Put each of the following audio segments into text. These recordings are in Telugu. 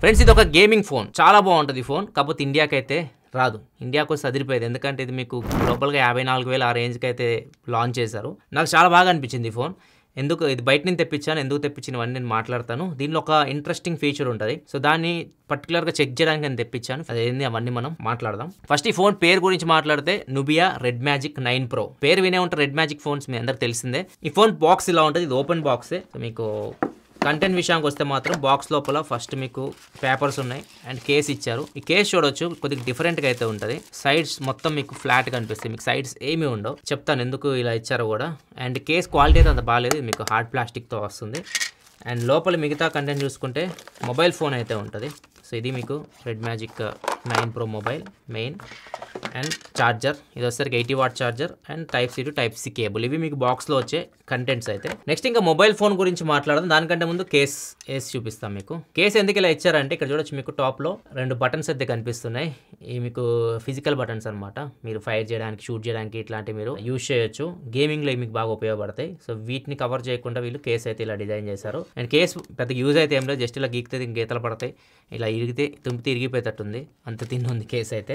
ఫ్రెండ్స్ ఇది ఒక గేమింగ్ ఫోన్ చాలా బాగుంటుంది ఫోన్ కాకపోతే ఇండియాకి అయితే రాదు ఇండియాకు సదిరిపోయేది అదిరిపోయేది ఎందుకంటే ఇది మీకు గ్లోబల్గా యాభై నాలుగు వేల ఆ రేంజ్కి అయితే లాంచ్ చేశారు నాకు చాలా బాగా అనిపించింది ఫోన్ ఎందుకు ఇది బయట నేను తెప్పించాను ఎందుకు తెప్పించినవన్నీ నేను మాట్లాడతాను దీనిలో ఒక ఇంట్రెస్టింగ్ ఫీచర్ ఉంటుంది సో దాన్ని పర్టికులర్గా చెక్ చేయడానికి నేను తెప్పించాను అదేంది అవన్నీ మనం మాట్లాడదాం ఫస్ట్ ఈ ఫోన్ పేరు గురించి మాట్లాడితే Nubia Red Magic nine Pro పేరు వినే ఉంటారు రెడ్ మ్యాజిక్ ఫోన్స్ మీ అందరికి తెలిసిందే ఈ ఫోన్ బాక్స్ ఇలా ఉంటుంది ఇది ఓపెన్ బాక్సే మీకు కంటెంట్ విషయానికి వస్తే మాత్రం బాక్స్ లోపల ఫస్ట్ మీకు పేపర్స్ ఉన్నాయి అండ్ కేస్ ఇచ్చారు ఈ కేస్ చూడొచ్చు కొద్దిగా డిఫరెంట్గా అయితే ఉంటుంది సైడ్స్ మొత్తం మీకు ఫ్లాట్ కనిపిస్తాయి మీకు సైడ్స్ ఏమీ ఉండవు చెప్తాను ఎందుకు ఇలా ఇచ్చారు కూడా అండ్ కేస్ క్వాలిటీ అయితే అంత బాగాలేదు మీకు హార్డ్ ప్లాస్టిక్తో వస్తుంది అండ్ లోపల మిగతా కంటెంట్ చూసుకుంటే మొబైల్ ఫోన్ అయితే ఉంటుంది సో ఇది మీకు Red Magic nine Pro mobile main and charger ఇది వచ్చేసరికి eighty watt charger and type C to type C cable ఇవి మీకు బాక్స్లో వచ్చే కంటెంట్స్ అయితే నెక్స్ట్ ఇంకా మొబైల్ ఫోన్ గురించి మాట్లాడదాం దానికంటే ముందు కేస్ వేసి చూపిస్తాం మీకు కేస్ ఎందుకు ఇలా ఇచ్చారంటే ఇక్కడ చూడొచ్చు మీకు టాప్లో రెండు బటన్స్ అయితే కనిపిస్తున్నాయి ఇవి మీకు ఫిజికల్ బటన్స్ అనమాట మీరు ఫైర్ చేయడానికి షూట్ చేయడానికి ఇట్లాంటివి మీరు యూజ్ చేయొచ్చు గేమింగ్లో మీకు బాగా ఉపయోగపడతాయి సో వీటిని కవర్ చేయకుండా వీళ్ళు కేస్ అయితే ఇలా డిజైన్ చేశారు అండ్ కేస్ పెద్ద యూజ్ అయితే ఏం లేదు జస్ట్ ఇలా గీకితే గీతలు పడతాయి ఇలా ఇరిగితే తుంపితే ఇరిగిపోయేటట్టుంది అంత తిన్నుంది కేస్ అయితే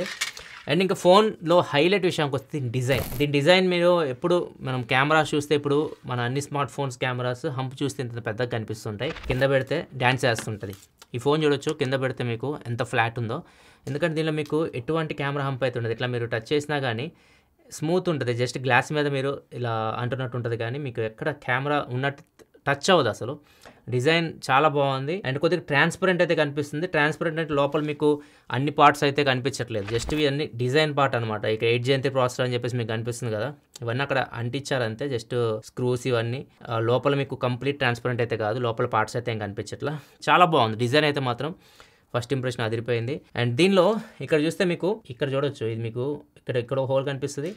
అండ్ ఇంకా ఫోన్ ఫోన్లో హైలైట్ విషయానికి వస్తే దీని డిజైన్ దీని డిజైన్ మీరు ఎప్పుడు మనం కెమెరాస్ చూస్తే ఇప్పుడు మన అన్ని స్మార్ట్ ఫోన్స్ కెమెరాస్ హంప్ చూస్తే ఇంత పెద్దగా కనిపిస్తుంటాయి కింద పెడితే డ్యాన్స్ చేస్తుంటుంది ఈ ఫోన్ చూడొచ్చు కింద పెడితే మీకు ఎంత ఫ్లాట్ ఉందో ఎందుకంటే దీనిలో మీకు ఎటువంటి కెమెరా హంప్ అయితే ఉండదు ఇట్లా మీరు టచ్ చేసినా కానీ స్మూత్ ఉంటుంది జస్ట్ గ్లాస్ మీద మీరు ఇలా అంటున్నట్టు ఉంటుంది కానీ మీకు ఎక్కడ కెమెరా ఉన్నట్టు టచ్ అవ్వదు అసలు డిజైన్ చాలా బాగుంది అండ్ కొద్దిగా ట్రాన్స్పరెంట్ అయితే కనిపిస్తుంది ట్రాన్స్పరెంట్ అంటే లోపల మీకు అన్ని పార్ట్స్ అయితే కనిపించట్లేదు జస్ట్ ఇవి అన్ని డిజైన్ పార్ట్ అనమాట ఇక ఎయిట్ జయంతి ప్రాసెసర్ అని చెప్పేసి మీకు కనిపిస్తుంది కదా ఇవన్నీ అక్కడ అంటించారంతే జస్ట్ స్క్రూస్ ఇవన్నీ లోపల మీకు కంప్లీట్ ట్రాన్స్పరెంట్ అయితే కాదు లోపల పార్ట్స్ అయితే ఏం కనిపించట్లా చాలా బాగుంది డిజైన్ అయితే మాత్రం ఫస్ట్ ఇంప్రెషన్ అదిరిపోయింది అండ్ దీనిలో ఇక్కడ చూస్తే మీకు ఇక్కడ చూడొచ్చు ఇది మీకు ఇక్కడ ఇక్కడ హోల్ కనిపిస్తుంది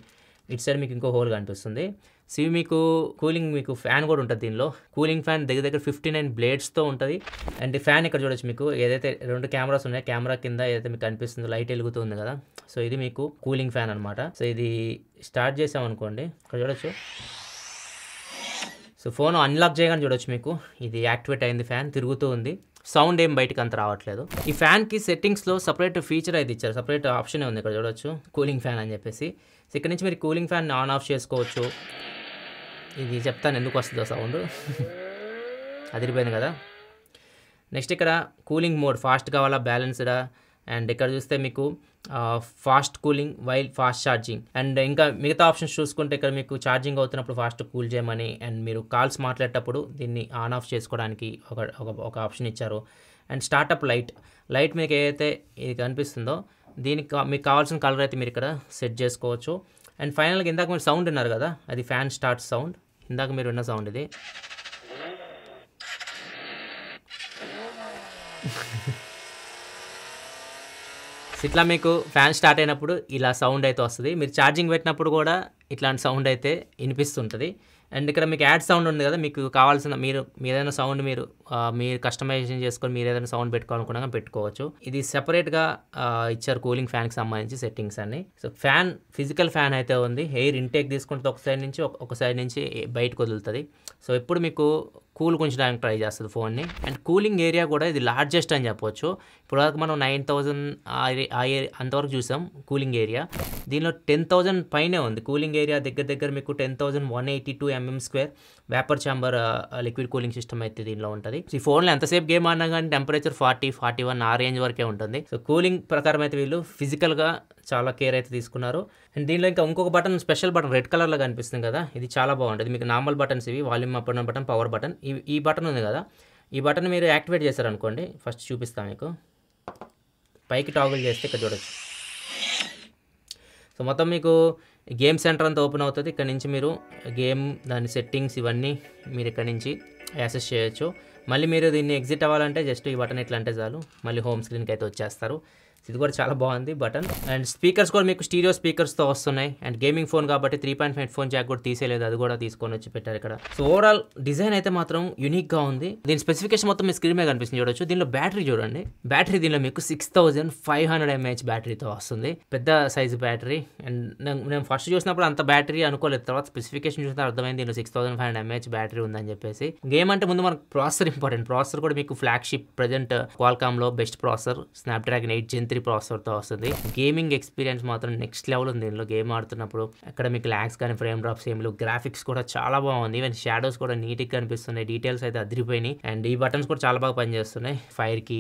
ఇటు సైడ్ మీకు ఇంకో హోల్ కనిపిస్తుంది సివి మీకు కూలింగ్ మీకు ఫ్యాన్ కూడా ఉంటుంది దీనిలో కూలింగ్ ఫ్యాన్ దగ్గర దగ్గర ఫిఫ్టీ నైన్ బ్లేడ్స్తో ఉంటుంది అండ్ ఫ్యాన్ ఇక్కడ చూడొచ్చు మీకు ఏదైతే రెండు కెమెరాస్ ఉన్నాయో కెమెరా కింద ఏదైతే మీకు కనిపిస్తుందో లైట్ వెలుగుతుంది కదా సో ఇది మీకు కూలింగ్ ఫ్యాన్ అనమాట సో ఇది స్టార్ట్ చేసామనుకోండి ఇక్కడ చూడొచ్చు సో ఫోన్ అన్లాక్ చేయగానే చూడొచ్చు మీకు ఇది యాక్టివేట్ అయింది ఫ్యాన్ తిరుగుతూ ఉంది సౌండ్ ఏం బయటకు అంత రావట్లేదు ఈ ఫ్యాన్కి సెట్టింగ్స్లో సపరేట్ ఫీచర్ అయితే ఇచ్చారు సపరేట్ ఆప్షన్ ఉంది ఇక్కడ చూడొచ్చు కూలింగ్ ఫ్యాన్ అని చెప్పేసి సో ఇక్కడ నుంచి మీరు కూలింగ్ ఫ్యాన్ ఆన్ ఆఫ్ చేసుకోవచ్చు ఇది చెప్తాను ఎందుకు వస్తుందో సౌండ్ అదిరిపోయింది కదా నెక్స్ట్ ఇక్కడ కూలింగ్ మోడ్ ఫాస్ట్ కావాలా బ్యాలెన్స్డా అండ్ ఇక్కడ చూస్తే మీకు fast cooling while fast charging and ఇంకా మిగతా ఆప్షన్స్ చూసుకుంటే ఇక్కడ మీకు ఛార్జింగ్ అవుతున్నప్పుడు ఫాస్ట్ కూల్ చేయమని అండ్ మీరు కాల్స్ మాట్లాడేటప్పుడు దీన్ని ఆన్ ఆఫ్ చేసుకోవడానికి ఒక ఒక ఆప్షన్ ఇచ్చారు అండ్ స్టార్టప్ లైట్ లైట్ మీకు ఏదైతే ఇది కనిపిస్తుందో దీనికి మీకు కావాల్సిన కలర్ అయితే మీరు ఇక్కడ సెట్ చేసుకోవచ్చు అండ్ ఫైనల్గా ఇందాక మీరు సౌండ్ ఉన్నారు కదా అది ఫ్యాన్ స్టార్ట్ సౌండ్ ఇందాక మీరు విన్న సౌండ్ ఇది ఇట్లా మీకు ఫ్యాన్ స్టార్ట్ అయినప్పుడు ఇలా సౌండ్ అయితే వస్తుంది మీరు ఛార్జింగ్ పెట్టినప్పుడు కూడా ఇట్లాంటి సౌండ్ అయితే వినిపిస్తుంటుంది అండ్ ఇక్కడ మీకు యాడ్ సౌండ్ ఉంది కదా మీకు కావాల్సిన మీరు ఏదైనా సౌండ్ మీరు మీరు కస్టమైజేషన్ చేసుకొని మీరు ఏదైనా సౌండ్ పెట్టుకోవాలనుకున్నా పెట్టుకోవచ్చు ఇది సెపరేట్గా ఇచ్చారు కూలింగ్ ఫ్యాన్కి సంబంధించి సెట్టింగ్స్ అన్ని సో ఫ్యాన్ ఫిజికల్ ఫ్యాన్ అయితే ఉంది ఎయిర్ ఇంటేక్ తీసుకుంటే ఒక సైడ్ నుంచి ఒక సైడ్ నుంచి బయటకు వదులుతుంది సో ఎప్పుడు మీకు కూల్ ఉంచడానికి ట్రై చేస్తుంది ఫోన్ని అండ్ కూలింగ్ ఏరియా కూడా ఇది లార్జెస్ట్ అని చెప్పొచ్చు ఇప్పటివరకు మనం నైన్ థౌజండ్ అంతవరకు చూసాం కూలింగ్ ఏరియా దీనిలో టెన్ థౌజండ్ పైనే ఉంది కూలింగ్ ఏరియా దగ్గర దగ్గర మీకు ten thousand one eighty two MM square vapour chamber liquid cooling system అయితే దీనిలో ఉంటుంది ఈ ఫోన్లో ఎంతసేపు గేమ్ ఆడినా కానీ టెంపరేచర్ ఫార్టీ ఫార్టీ వన్ ఆ రేంజ్ వరకే ఉంటుంది సో కూలింగ్ ప్రకారం అయితే వీళ్ళు ఫిజికల్గా చాలా కేర్ అయితే తీసుకున్నారు అండ్ దీనిలో ఇంకా ఇంకొక బటన్ స్పెషల్ బటన్ రెడ్ కలర్లో కనిపిస్తుంది కదా ఇది చాలా బాగుంటుంది మీకు నార్మల్ బటన్స్ ఇవి volume up button power button ఈ ఈ బటన్ ఉంది కదా ఈ బటన్ మీరు యాక్టివేట్ చేశారనుకోండి ఫస్ట్ చూపిస్తాను మీకు పైకి టాగుల్ చేస్తే ఇక్కడ చూడొచ్చు సో మొత్తం మీకు గేమ్ సెంటర్ అంతా ఓపెన్ అవుతుంది ఇక్కడ నుంచి మీరు గేమ్ దాని సెట్టింగ్స్ ఇవన్నీ మీరు ఇక్కడ నుంచి యాక్సెస్ చేయొచ్చు మళ్ళీ మీరు దీన్ని ఎగ్జిట్ అవ్వాలంటే జస్ట్ ఈ బటన్ ఇట్లా అంటే చాలు మళ్ళీ హోమ్ స్క్రీన్కి అయితే వచ్చేస్తారు ఇది కూడా చాలా బాగుంది బటన్ అండ్ స్పీకర్స్ కూడా మీకు స్టీరియో స్పీకర్స్తో వస్తున్నాయి అండ్ గేమింగ్ ఫోన్ కాబట్టి three point headphone jack కూడా తీసేయలేదు అది కూడా తీసుకొని వచ్చి పెట్టారు ఇక్కడ సో ఓవరాల్ డిజైన్ అయితే మాత్రం యూనిక్గా ఉంది దీని స్పెసిఫికేషన్ మొత్తం మీ స్క్రీన్ మీద కనిపిస్తుంది చూడొచ్చు దీనిలో బ్యాటరీ చూడండి బ్యాటరీ దీనిలో మీకు six thousand five hundred mAh బ్యాటరీతో వస్తుంది పెద్ద సైజు బ్యాటరీ అండ్ నేను ఫస్ట్ చూసినప్పుడు అంత బ్యాటరీ అనుకోలేదు తర్వాత స్పెసిఫికేషన్ చూసిన అర్థమైంది దీనిలో six thousand five hundred mAh battery ఉందని చెప్పేసి గేమ్ అంటే ముందు మనకు ప్రాసెసర్ ఇంపార్టెంట్ ప్రాసెసర్ కూడా మీకు ఫ్లాగ్షిప్ ప్రజెంట్ క్వాల్కామ్లో best processor Snapdragon eight Gen three ప్రాసెసర్తో వస్తుంది గేమింగ్ ఎక్స్పీరియన్స్ మాత్రం నెక్స్ట్ లెవెల్ ఉంది దీనిలో గేమ్ ఆడుతున్నప్పుడు అక్కడ మీకు ల్యాగ్స్ కానీ ఫ్రేమ్ డ్రాప్స్ ఏం గ్రాఫిక్స్ కూడా చాలా బాగుంది ఈవెన్ షాడోస్ కూడా నీట్గా కనిపిస్తున్నాయి డీటెయిల్స్ అయితే అదిరిపోయినాయి అండ్ ఈ బటన్స్ కూడా చాలా బాగా పనిచేస్తున్నాయి ఫైర్కి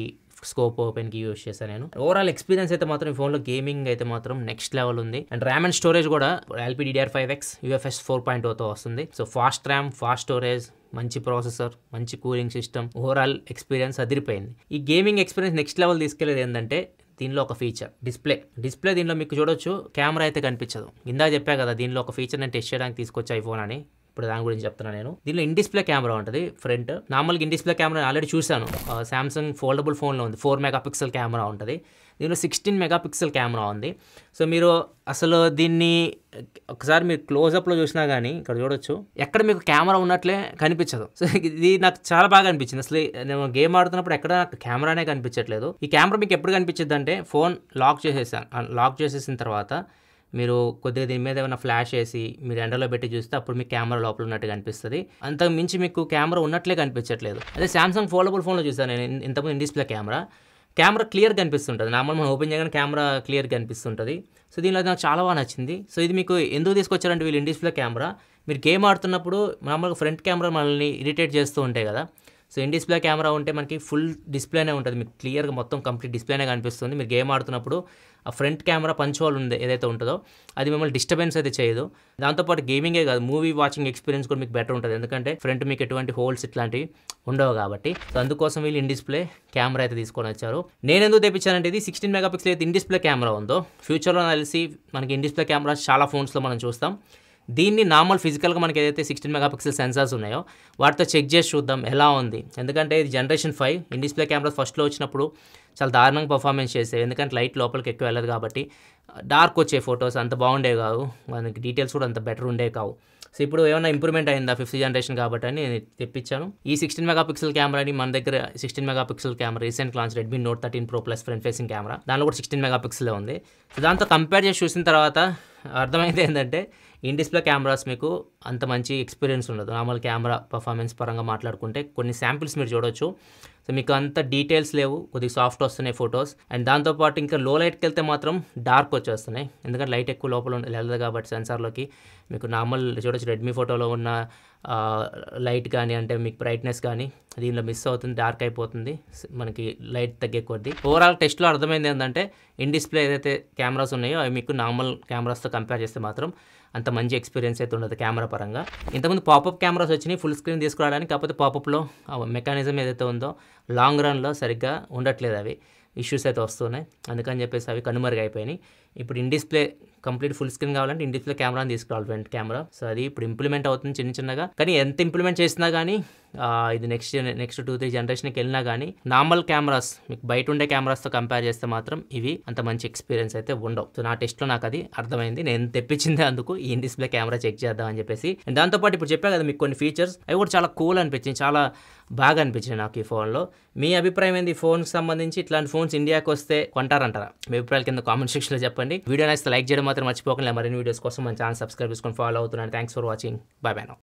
స్కోప్ ఓపెన్కి యూస్ చేశాను నేను ఓవరాల్ ఎక్స్పీరియన్స్ అయితే మాత్రం ఈ ఫోన్లో గేమింగ్ అయితే మాత్రం నెక్స్ట్ లెవెల్ ఉంది అండ్ ర్యామ్ అండ్ స్టోరేజ్ కూడా LP DR five X UFS four point ఓతో వస్తుంది so fast RAM fast storage మంచి ప్రాసెసర్ మంచి కూలింగ్ సిస్టమ్ ఓవరాల్ ఎక్స్పీరియన్స్ అదిరిపోయింది ఈ గేమింగ్ ఎక్స్పీరియన్స్ నెక్స్ట్ లెవెల్ తీసుకెళ్ళేది ఏంటంటే దీనిలో ఒక ఫీచర్ డిస్ప్లే డిస్ప్లే దీనిలో మీకు చూడొచ్చు కెమెరా అయితే కనిపించదు ఇందా చెప్పా కదా దీనిలో ఒక ఫీచర్ నేను టెస్ట్ చేయడానికి తీసుకొచ్చి ఐఫోన్ అని ఇప్పుడు దాని గురించి చెప్తున్నాను నేను దీనిలో ఇన్డిస్ప్లే కెమెరా ఉంటుంది ఫ్రంట్ నార్మల్గా ఇన్డిస్ప్లే కెమెరా ఆల్రెడీ చూశాను సామ్సంగ్ ఫోల్డబుల్ ఫోన్లో ఉంది ఫోర్ మెగా పిక్సెల్ కెమెరా ఉంటుంది దీనిలో సిక్స్టీన్ మెగాపిక్సెల్ కెమెరా ఉంది సో మీరు అసలు దీన్ని ఒకసారి మీరు క్లోజప్లో చూసినా కానీ ఇక్కడ చూడొచ్చు ఎక్కడ మీకు కెమెరా ఉన్నట్లే కనిపించదు సో ఇది నాకు చాలా బాగా అనిపించింది అసలు నేను గేమ్ ఆడుతున్నప్పుడు ఎక్కడ నాకు కెమెరానే కనిపించట్లేదు ఈ కెమెరా మీకు ఎప్పుడు కనిపించింది అంటే ఫోన్ లాక్ చేసేసాను లాక్ చేసేసిన తర్వాత మీరు కొద్దిగా దీని మీద ఏమైనా ఫ్లాష్ వేసి మీరు ఎండలో పెట్టి చూస్తే అప్పుడు మీకు కెమెరా లోపల ఉన్నట్టు కనిపిస్తుంది అంతకు మించి మీకు కెమెరా ఉన్నట్లే కనిపించట్లేదు అదే శాంసంగ్ ఫోల్డబుల్ ఫోన్లో చూసాను నేను ఇంతకుముందు in display camera camera clear కనిపిస్తుంటుంది నార్మల్ మనం ఓపెన్ చేయగానే కెమెరా క్లియర్ కనిపిస్తుంటుంది సో దీనిలో నాకు చాలా బాగా నచ్చింది సో ఇది మీకు ఎందుకు తీసుకొచ్చారంటే వీళ్ళు ఇండిస్ప్లే కెమెరా మీరు గేమ్ ఆడుతున్నప్పుడు నార్మల్గా ఫ్రంట్ కెమెరా మనల్ని ఇరిటేట్ చేస్తూ ఉంటాయి కదా సో ఇన్ డిస్ప్లే కెమెరా ఉంటే మనకి ఫుల్ డిస్ప్లేనే ఉంటుంది మీకు క్లియర్గా మొత్తం కంప్లీట్ డిస్ప్లేనే కనిపిస్తుంది మీరు గేమ్ ఆడుతున్నప్పుడు ఆ ఫ్రంట్ కెమెరా పంచోల్ ఉంది ఏదైతే ఉంటుందో అది మిమ్మల్ని డిస్టర్బెన్స్ అయితే చేయదు దాంతోపాటు గేమింగే కాదు మూవీ వాచింగ్ ఎక్స్పీరియన్స్ కూడా మీకు బెటర్ ఉంటుంది ఎందుకంటే ఫ్రంట్ మీకు ఎటువంటి హోల్స్ ఇట్లాంటివి ఉండవు కాబట్టి సో అందుకోసం వీళ్ళు ఇన్ డిస్ప్లే కెమెరా అయితే తీసుకొని వచ్చారు నేను ఎందుకు తెప్పించానంటే ఇది సిక్స్టీన్ మెగాపిక్సెల్ అయితే ఇన్ డిస్ప్లే కెమెరా ఉందో ఫ్యూచర్లో కలిసి మనకి ఇన్ డిస్ప్లే కెమెరా చాలా ఫోన్స్లో మనం చూస్తాం దీన్ని నార్మల్ ఫిజికల్గా మనకి ఏదైతే సిక్స్టీన్ మెగాపిక్సెల్ సెన్సార్స్ ఉన్నాయో వాటితో చెక్ చేసి చూద్దాం ఎలా ఉంది ఎందుకంటే ఇది generation five in display camera ఫస్ట్లో వచ్చినప్పుడు చాలా దారుణంగా పర్ఫార్మెన్స్ చేసేవి ఎందుకంటే లైట్ లోపలికి ఎక్కువ వెళ్ళదు కాబట్టి డార్క్ వచ్చే ఫొటోస్ అంత బాగుండేవి కావు మనకి డీటెయిల్స్ కూడా అంత బెటర్ ఉండేవి కావు సో ఇప్పుడు ఏమైనా ఇంప్రూవ్మెంట్ అయిందా ఫిఫ్త్ జనరేషన్ కాబట్టి అని నేను తెప్పించాను ఈ సిక్స్టీన్ మెగాపిక్సెల్ కెమెరాని మన దగ్గర sixteen megapixel camera recent launch Redmi note thirteen pro plus front facing camera దానిలో కూడా సిక్స్టీన్ మెగాపిక్సెలే ఉంది దాంతో కంపేర్ చేసి చూసిన తర్వాత అర్థమైంది ఏంటంటే ఇన్ డిస్ప్లే కెమెరాస్ మీకు అంత మంచి ఎక్స్పీరియన్స్ ఉండదు నార్మల్ కెమెరా పర్ఫార్మెన్స్ పరంగా మాట్లాడుకుంటే కొన్ని శాంపిల్స్ మీరు చూడొచ్చు సో మీకు అంత డీటెయిల్స్ లేవు కొద్దిగా సాఫ్ట్ వస్తున్నాయి ఫొటోస్ అండ్ దాంతోపాటు ఇంకా లో లైట్కి వెళ్తే మాత్రం డార్క్ వచ్చేస్తున్నాయి ఎందుకంటే లైట్ ఎక్కువ లోపల వెళ్ళదు కాబట్టి సెన్సార్లోకి మీకు నార్మల్ చూడొచ్చు రెడ్మీ ఫోటోలో ఉన్న లైట్ కానీ అంటే మీకు బ్రైట్నెస్ కానీ దీనిలో మిస్ అవుతుంది డార్క్ అయిపోతుంది మనకి లైట్ తగ్గే కొద్దీ ఓవరాల్ టెస్ట్లో అర్థమైంది ఏంటంటే ఇన్ డిస్ప్లే ఏదైతే కెమెరాస్ ఉన్నాయో అవి మీకు నార్మల్ కెమెరాస్తో కంపేర్ చేస్తే మాత్రం అంత మంచి ఎక్స్పీరియన్స్ అయితే ఉండదు కెమెరా పరంగా ఇంతకుముందు పాపప్ కెమెరాస్ వచ్చినాయి ఫుల్ స్క్రీన్ తీసుకురావడానికి కాకపోతే పాపప్లో మెకానిజం ఏదైతే ఉందో లాంగ్ రన్లో సరిగ్గా ఉండట్లేదు అవి ఇష్యూస్ అయితే వస్తున్నాయి అందుకని చెప్పేసి అవి కనుమరుగైపోయినాయి ఇప్పుడు in display complete full screen కావాలంటే ఇన్ డిస్ప్లే కెమెరాని తీసుకురావాలి ఫ్రంట్ కెమెరా సో అది ఇప్పుడు ఇంప్లిమెంట్ అవుతుంది చిన్న చిన్నగా కానీ ఎంత ఇంప్లిమెంట్ చేసినా కానీ ఇది నెక్స్ట్ నెక్స్ట్ టూ త్రీ జనరేషన్కి వెళ్ళినా కానీ నార్మల్ కెమెరాస్ మీకు బయట ఉండే కెమెరాస్తో కంపేర్ చేస్తే మాత్రం ఇవి అంత మంచి ఎక్స్పీరియన్స్ అయితే ఉండవు సో నా టెస్ట్లో నాకు అది అర్థమైంది నేను తెప్పించింది అందుకు ఈ డిస్ప్లే కెమెరా చెక్ చేద్దాం అని చెప్పేసి దాంతోపాటు ఇప్పుడు చెప్పా కదా మీకు కొన్ని ఫీచర్స్ అవి కూడా చాలా కూల్ అనిపించింది చాలా బాగా అనిపించింది నాకు ఈ ఫోన్లో మీ అభిప్రాయం ఏంది ఫోన్కి సంబంధించి ఇట్లాంటి ఫోన్స్ ఇండియాకి వస్తే కొంటారంటారా మీ అభిప్రాయాల కింద కామెంట్ సెక్షన్లో చెప్పండి చెప్పండి వీడియో నచ్చితే లైక్ చేయడం మాత్రం మర్చిపోకుండా మరిన్ని వీడియోస్ కోసం మన ఛానల్ సబ్స్క్రైబ్ చేసుకొని ఫాలో అవుతున్నాను thanks for watching bye bye no